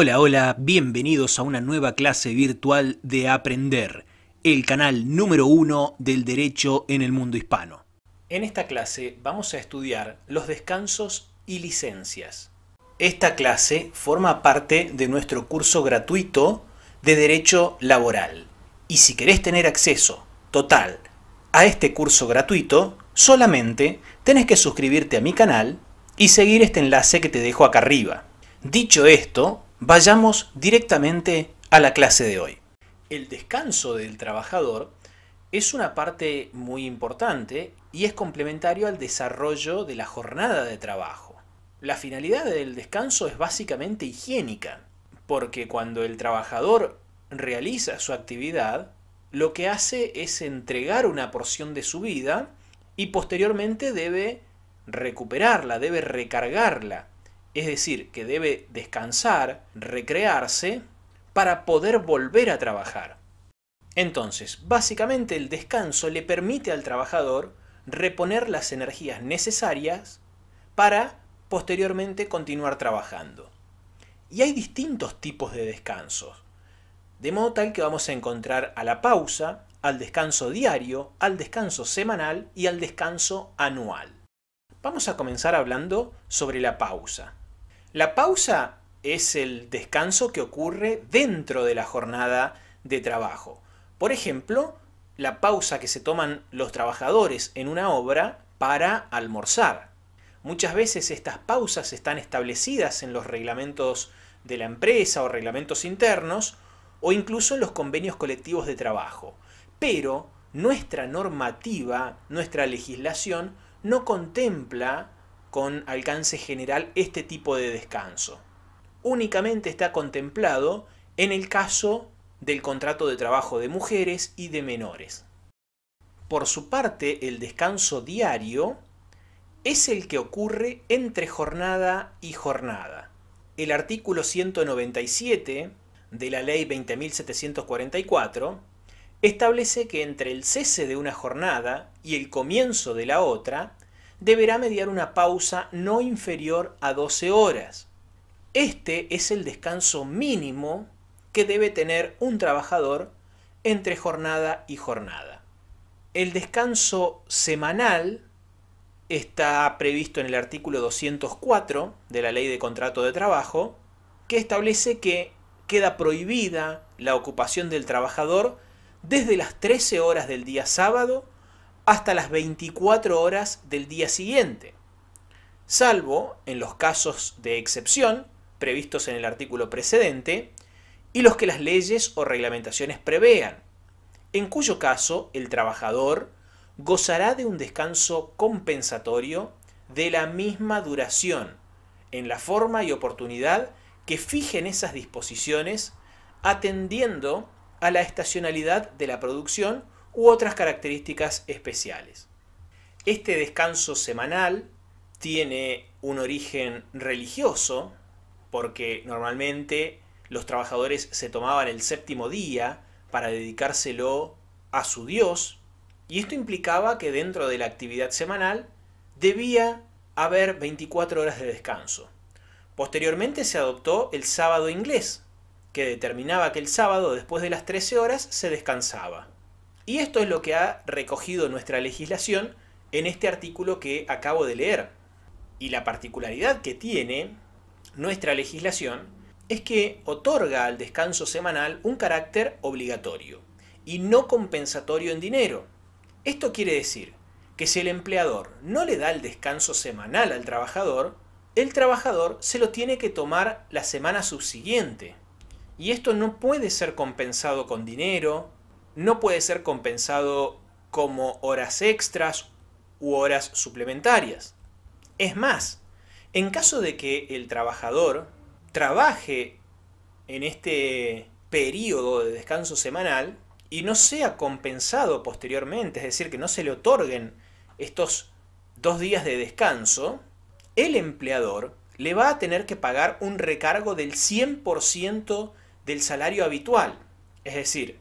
Hola, hola, bienvenidos a una nueva clase virtual de Aprender, el canal número uno del derecho en el mundo hispano. En esta clase vamos a estudiar los descansos y licencias. Esta clase forma parte de nuestro curso gratuito de Derecho Laboral. Y si querés tener acceso total a este curso gratuito, solamente tenés que suscribirte a mi canal y seguir este enlace que te dejo acá arriba. Dicho esto, Vayamos directamente a la clase de hoy. El descanso del trabajador es una parte muy importante y es complementario al desarrollo de la jornada de trabajo. La finalidad del descanso es básicamente higiénica, porque cuando el trabajador realiza su actividad, lo que hace es entregar una porción de su vida y posteriormente debe recuperarla, debe recargarla es decir, que debe descansar, recrearse, para poder volver a trabajar. Entonces, básicamente el descanso le permite al trabajador reponer las energías necesarias para posteriormente continuar trabajando. Y hay distintos tipos de descansos, de modo tal que vamos a encontrar a la pausa, al descanso diario, al descanso semanal y al descanso anual. Vamos a comenzar hablando sobre la pausa. La pausa es el descanso que ocurre dentro de la jornada de trabajo. Por ejemplo, la pausa que se toman los trabajadores en una obra para almorzar. Muchas veces estas pausas están establecidas en los reglamentos de la empresa o reglamentos internos o incluso en los convenios colectivos de trabajo. Pero nuestra normativa, nuestra legislación, no contempla con alcance general este tipo de descanso. Únicamente está contemplado en el caso del contrato de trabajo de mujeres y de menores. Por su parte, el descanso diario es el que ocurre entre jornada y jornada. El artículo 197 de la ley 20.744 establece que entre el cese de una jornada y el comienzo de la otra, deberá mediar una pausa no inferior a 12 horas. Este es el descanso mínimo que debe tener un trabajador entre jornada y jornada. El descanso semanal está previsto en el artículo 204 de la Ley de Contrato de Trabajo, que establece que queda prohibida la ocupación del trabajador desde las 13 horas del día sábado hasta las 24 horas del día siguiente, salvo en los casos de excepción previstos en el artículo precedente y los que las leyes o reglamentaciones prevean, en cuyo caso el trabajador gozará de un descanso compensatorio de la misma duración, en la forma y oportunidad que fijen esas disposiciones, atendiendo a la estacionalidad de la producción u otras características especiales. Este descanso semanal tiene un origen religioso, porque normalmente los trabajadores se tomaban el séptimo día para dedicárselo a su Dios, y esto implicaba que dentro de la actividad semanal debía haber 24 horas de descanso. Posteriormente se adoptó el sábado inglés, que determinaba que el sábado después de las 13 horas se descansaba. Y esto es lo que ha recogido nuestra legislación en este artículo que acabo de leer. Y la particularidad que tiene nuestra legislación es que otorga al descanso semanal un carácter obligatorio y no compensatorio en dinero. Esto quiere decir que si el empleador no le da el descanso semanal al trabajador, el trabajador se lo tiene que tomar la semana subsiguiente. Y esto no puede ser compensado con dinero, no puede ser compensado como horas extras u horas suplementarias. Es más, en caso de que el trabajador trabaje en este periodo de descanso semanal y no sea compensado posteriormente, es decir, que no se le otorguen estos dos días de descanso, el empleador le va a tener que pagar un recargo del 100% del salario habitual. Es decir,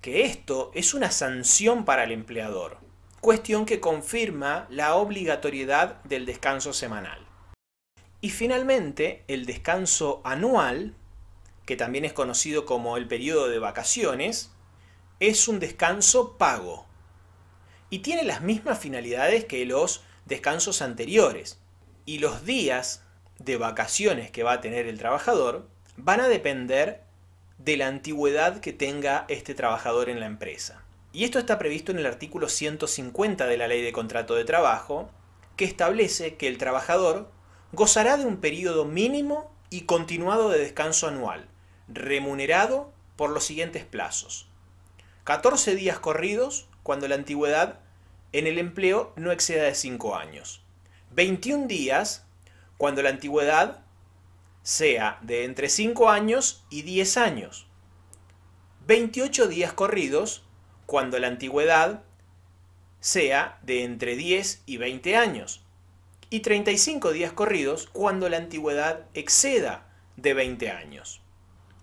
que esto es una sanción para el empleador, cuestión que confirma la obligatoriedad del descanso semanal. Y finalmente, el descanso anual, que también es conocido como el periodo de vacaciones, es un descanso pago y tiene las mismas finalidades que los descansos anteriores. Y los días de vacaciones que va a tener el trabajador van a depender de la antigüedad que tenga este trabajador en la empresa. Y esto está previsto en el artículo 150 de la Ley de Contrato de Trabajo, que establece que el trabajador gozará de un periodo mínimo y continuado de descanso anual, remunerado por los siguientes plazos. 14 días corridos cuando la antigüedad en el empleo no exceda de 5 años. 21 días cuando la antigüedad sea de entre 5 años y 10 años. 28 días corridos cuando la antigüedad sea de entre 10 y 20 años. Y 35 días corridos cuando la antigüedad exceda de 20 años.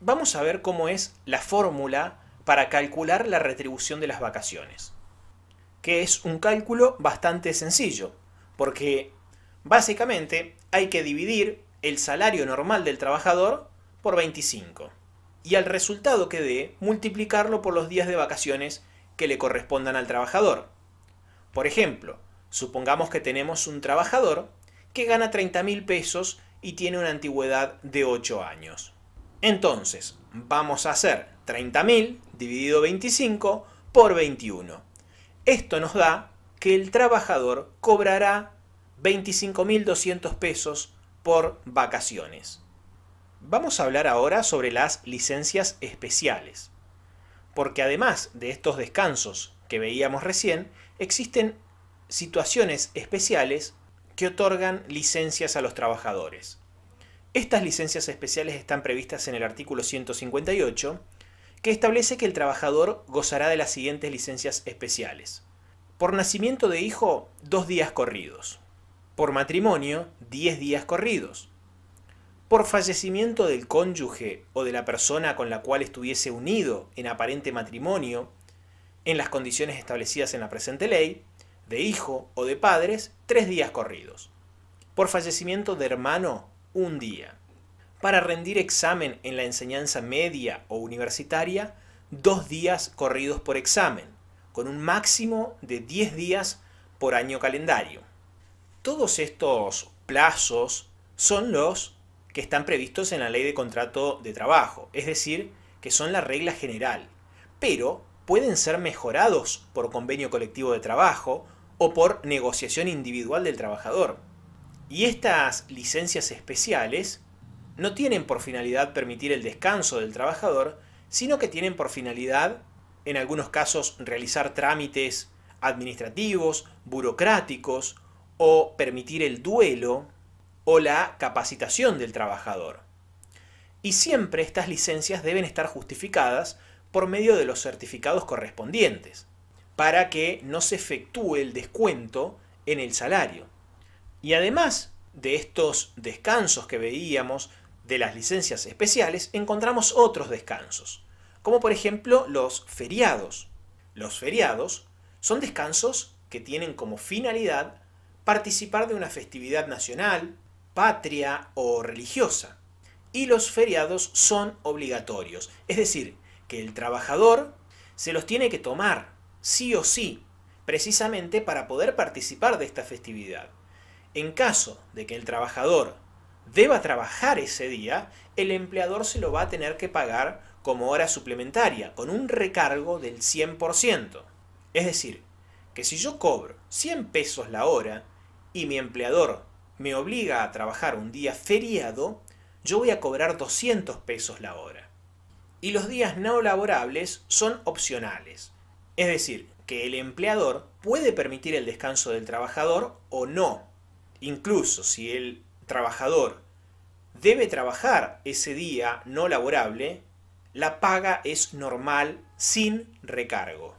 Vamos a ver cómo es la fórmula para calcular la retribución de las vacaciones. Que es un cálculo bastante sencillo, porque básicamente hay que dividir el salario normal del trabajador por 25 y al resultado que dé multiplicarlo por los días de vacaciones que le correspondan al trabajador. Por ejemplo, supongamos que tenemos un trabajador que gana 30.000 mil pesos y tiene una antigüedad de 8 años. Entonces, vamos a hacer 30.000 dividido 25 por 21. Esto nos da que el trabajador cobrará 25.200 pesos por vacaciones. Vamos a hablar ahora sobre las licencias especiales, porque además de estos descansos que veíamos recién, existen situaciones especiales que otorgan licencias a los trabajadores. Estas licencias especiales están previstas en el artículo 158, que establece que el trabajador gozará de las siguientes licencias especiales. Por nacimiento de hijo, dos días corridos. Por matrimonio, 10 días corridos. Por fallecimiento del cónyuge o de la persona con la cual estuviese unido en aparente matrimonio, en las condiciones establecidas en la presente ley, de hijo o de padres, 3 días corridos. Por fallecimiento de hermano, un día. Para rendir examen en la enseñanza media o universitaria, dos días corridos por examen, con un máximo de 10 días por año calendario. Todos estos plazos son los que están previstos en la ley de contrato de trabajo, es decir, que son la regla general, pero pueden ser mejorados por convenio colectivo de trabajo o por negociación individual del trabajador. Y estas licencias especiales no tienen por finalidad permitir el descanso del trabajador, sino que tienen por finalidad, en algunos casos, realizar trámites administrativos, burocráticos, o permitir el duelo o la capacitación del trabajador. Y siempre estas licencias deben estar justificadas por medio de los certificados correspondientes, para que no se efectúe el descuento en el salario. Y además de estos descansos que veíamos de las licencias especiales, encontramos otros descansos, como por ejemplo los feriados. Los feriados son descansos que tienen como finalidad participar de una festividad nacional, patria o religiosa. Y los feriados son obligatorios, es decir, que el trabajador se los tiene que tomar, sí o sí, precisamente para poder participar de esta festividad. En caso de que el trabajador deba trabajar ese día, el empleador se lo va a tener que pagar como hora suplementaria, con un recargo del 100%. Es decir, que si yo cobro 100 pesos la hora y mi empleador me obliga a trabajar un día feriado, yo voy a cobrar 200 pesos la hora. Y los días no laborables son opcionales. Es decir, que el empleador puede permitir el descanso del trabajador o no. Incluso si el trabajador debe trabajar ese día no laborable, la paga es normal sin recargo.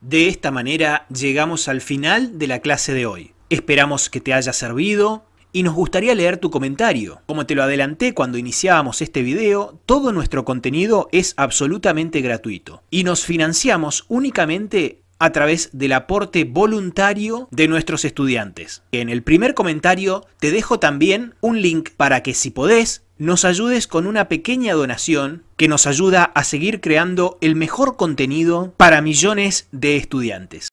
De esta manera llegamos al final de la clase de hoy. Esperamos que te haya servido y nos gustaría leer tu comentario. Como te lo adelanté cuando iniciábamos este video, todo nuestro contenido es absolutamente gratuito y nos financiamos únicamente a través del aporte voluntario de nuestros estudiantes. En el primer comentario te dejo también un link para que si podés nos ayudes con una pequeña donación que nos ayuda a seguir creando el mejor contenido para millones de estudiantes.